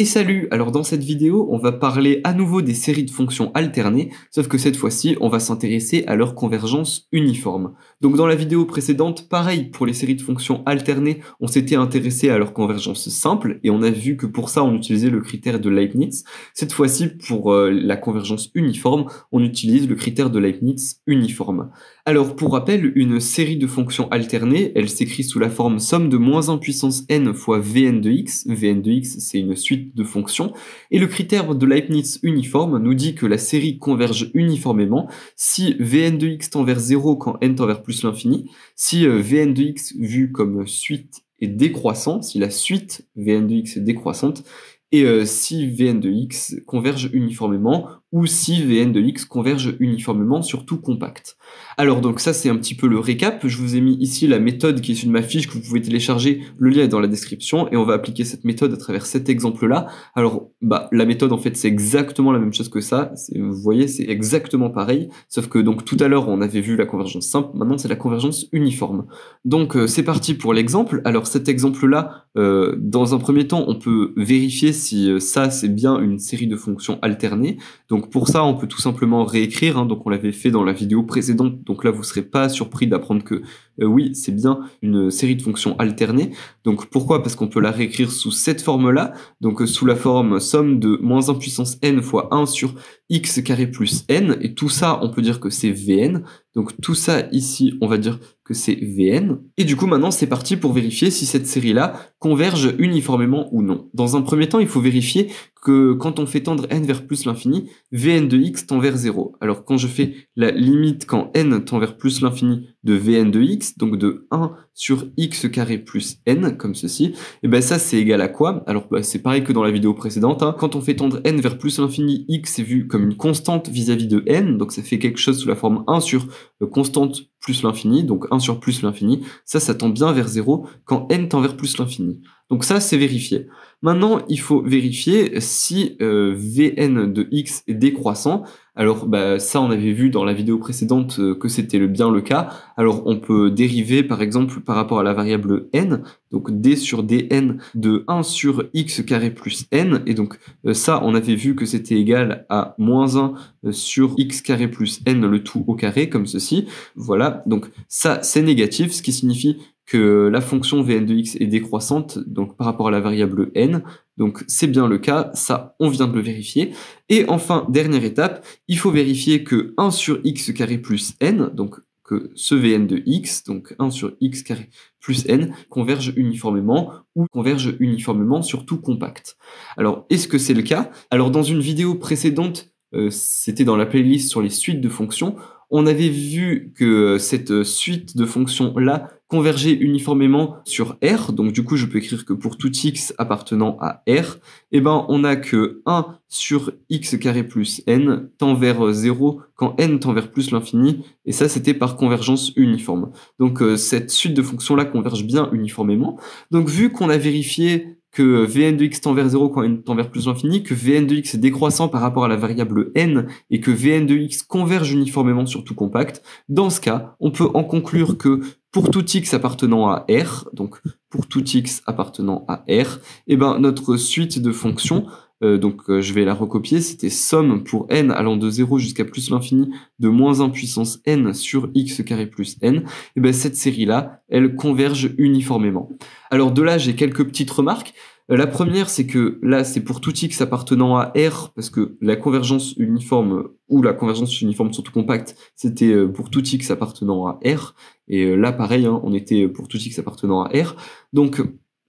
Et salut Alors dans cette vidéo, on va parler à nouveau des séries de fonctions alternées, sauf que cette fois-ci, on va s'intéresser à leur convergence uniforme. Donc dans la vidéo précédente, pareil, pour les séries de fonctions alternées, on s'était intéressé à leur convergence simple, et on a vu que pour ça, on utilisait le critère de Leibniz. Cette fois-ci, pour euh, la convergence uniforme, on utilise le critère de Leibniz uniforme. Alors pour rappel, une série de fonctions alternées, elle s'écrit sous la forme somme de moins 1 puissance n fois vn de x, vn de x c'est une suite de fonctions, et le critère de Leibniz uniforme nous dit que la série converge uniformément si vn de x tend vers 0 quand n tend vers plus l'infini, si euh, vn de x vu comme suite est décroissant, si la suite vn de x est décroissante, et euh, si vn de x converge uniformément ou si Vn de x converge uniformément sur tout compact. Alors donc ça c'est un petit peu le récap, je vous ai mis ici la méthode qui est sur ma fiche que vous pouvez télécharger, le lien est dans la description et on va appliquer cette méthode à travers cet exemple là. Alors bah la méthode en fait c'est exactement la même chose que ça, vous voyez c'est exactement pareil, sauf que donc tout à l'heure on avait vu la convergence simple, maintenant c'est la convergence uniforme. Donc euh, c'est parti pour l'exemple, alors cet exemple là, euh, dans un premier temps on peut vérifier si euh, ça c'est bien une série de fonctions alternées, donc donc pour ça, on peut tout simplement réécrire. Hein. donc on l'avait fait dans la vidéo précédente. Donc là, vous serez pas surpris d'apprendre que euh, oui, c'est bien une série de fonctions alternées. Donc pourquoi Parce qu'on peut la réécrire sous cette forme-là, donc euh, sous la forme somme de moins 1 puissance n fois 1 sur x carré plus n, et tout ça, on peut dire que c'est vn. Donc tout ça ici, on va dire que c'est vn. Et du coup, maintenant, c'est parti pour vérifier si cette série-là converge uniformément ou non. Dans un premier temps, il faut vérifier que quand on fait tendre n vers plus l'infini, vn de x tend vers 0. Alors quand je fais la limite quand n tend vers plus l'infini de Vn de x, donc de 1 sur x carré plus n, comme ceci, et bien ça c'est égal à quoi Alors bah, c'est pareil que dans la vidéo précédente, hein. quand on fait tendre n vers plus l'infini, x est vu comme une constante vis-à-vis -vis de n, donc ça fait quelque chose sous la forme 1 sur euh, constante plus l'infini, donc 1 sur plus l'infini, ça ça tend bien vers 0 quand n tend vers plus l'infini. Donc ça, c'est vérifié. Maintenant, il faut vérifier si euh, Vn de x est décroissant. Alors bah, ça, on avait vu dans la vidéo précédente euh, que c'était bien le cas. Alors on peut dériver par exemple par rapport à la variable n, donc d sur dn de 1 sur x carré plus n. Et donc euh, ça, on avait vu que c'était égal à moins 1 sur x carré plus n, le tout au carré, comme ceci. Voilà, donc ça, c'est négatif, ce qui signifie que la fonction vn de x est décroissante, donc par rapport à la variable n. Donc c'est bien le cas, ça on vient de le vérifier. Et enfin, dernière étape, il faut vérifier que 1 sur x carré plus n, donc que ce vn de x, donc 1 sur x carré plus n, converge uniformément ou converge uniformément sur tout compact. Alors, est-ce que c'est le cas Alors, dans une vidéo précédente, euh, c'était dans la playlist sur les suites de fonctions, on avait vu que cette suite de fonctions-là converger uniformément sur R, donc du coup je peux écrire que pour tout x appartenant à R, eh ben on a que 1 sur x carré plus n tend vers 0 quand n tend vers plus l'infini, et ça c'était par convergence uniforme. Donc euh, cette suite de fonctions là converge bien uniformément. Donc vu qu'on a vérifié que vn de x tend vers 0 quand n tend vers plus l'infini, que vn de x est décroissant par rapport à la variable n, et que vn de x converge uniformément sur tout compact, dans ce cas, on peut en conclure que pour tout x appartenant à R, donc pour tout x appartenant à R, eh ben, notre suite de fonctions, euh, donc euh, je vais la recopier, c'était somme pour n allant de 0 jusqu'à plus l'infini de moins 1 puissance n sur x carré plus n, eh ben, cette série-là, elle converge uniformément. Alors de là, j'ai quelques petites remarques. Euh, la première, c'est que là, c'est pour tout X appartenant à R, parce que la convergence uniforme euh, ou la convergence uniforme surtout compact, c'était euh, pour tout X appartenant à R. Et là, pareil, hein, on était pour tout X appartenant à R. Donc,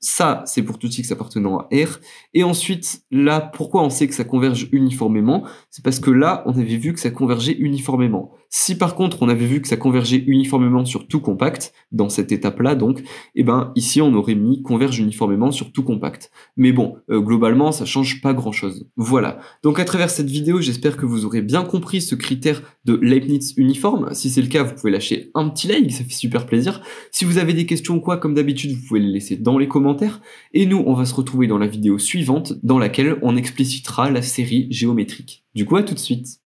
ça, c'est pour tout X appartenant à R. Et ensuite, là, pourquoi on sait que ça converge uniformément C'est parce que là, on avait vu que ça convergeait uniformément. Si par contre, on avait vu que ça convergeait uniformément sur tout compact, dans cette étape-là, donc, eh ben, ici, on aurait mis converge uniformément sur tout compact. Mais bon, euh, globalement, ça change pas grand-chose. Voilà. Donc, à travers cette vidéo, j'espère que vous aurez bien compris ce critère de Leibniz uniforme. Si c'est le cas, vous pouvez lâcher un petit like, ça fait super plaisir. Si vous avez des questions ou quoi, comme d'habitude, vous pouvez les laisser dans les commentaires et nous on va se retrouver dans la vidéo suivante dans laquelle on explicitera la série géométrique. Du coup à tout de suite